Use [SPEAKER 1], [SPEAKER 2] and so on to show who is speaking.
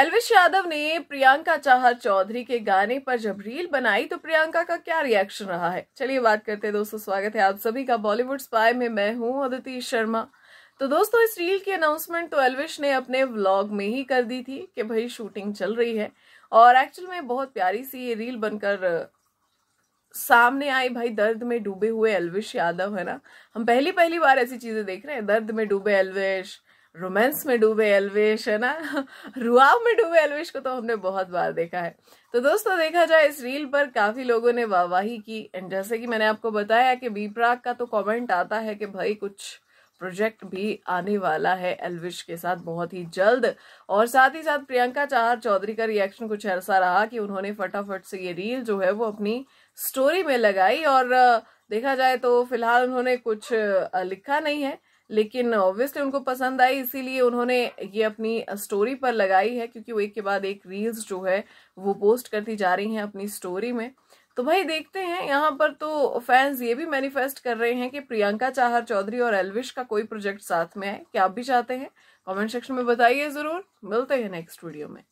[SPEAKER 1] एलविश यादव ने प्रियंका चाहर चौधरी के गाने पर जब रील बनाई तो प्रियंका का क्या रिएक्शन रहा है चलिए बात करते हैं दोस्तों स्वागत है आप सभी का बॉलीवुड स्पाई में मैं हूं अदिति शर्मा तो दोस्तों इस रील की अनाउंसमेंट तो एलविश ने अपने व्लॉग में ही कर दी थी कि भाई शूटिंग चल रही है और एक्चुअल में बहुत प्यारी सी ये रील बनकर सामने आई भाई दर्द में डूबे हुए एलविश यादव है ना हम पहली पहली बार ऐसी चीजें देख रहे हैं दर्द में डूबे एलविश रोमांस में डूबे एलवेश है ना रुआव में डूबे एलवेश को तो हमने बहुत बार देखा है तो दोस्तों देखा जाए इस रील पर काफ़ी लोगों ने वाहवाही की एंड जैसे कि मैंने आपको बताया कि बीपराग का तो कमेंट आता है कि भाई कुछ प्रोजेक्ट भी आने वाला है एलविश के साथ बहुत ही जल्द और साथ ही साथ प्रियंका चाहर चौधरी का रिएक्शन कुछ ऐसा रहा कि उन्होंने फटाफट से ये रील जो है वो अपनी स्टोरी में लगाई और देखा जाए तो फिलहाल उन्होंने कुछ लिखा नहीं है लेकिन ऑब्वियसली उनको पसंद आई इसीलिए उन्होंने ये अपनी स्टोरी पर लगाई है क्योंकि वो एक के बाद एक रील्स जो है वो पोस्ट करती जा रही हैं अपनी स्टोरी में तो भाई देखते हैं यहाँ पर तो फैंस ये भी मैनिफेस्ट कर रहे हैं कि प्रियंका चाहर चौधरी और एलविश का कोई प्रोजेक्ट साथ में है क्या आप भी चाहते हैं कमेंट सेक्शन में बताइए ज़रूर मिलते हैं नेक्स्ट वीडियो में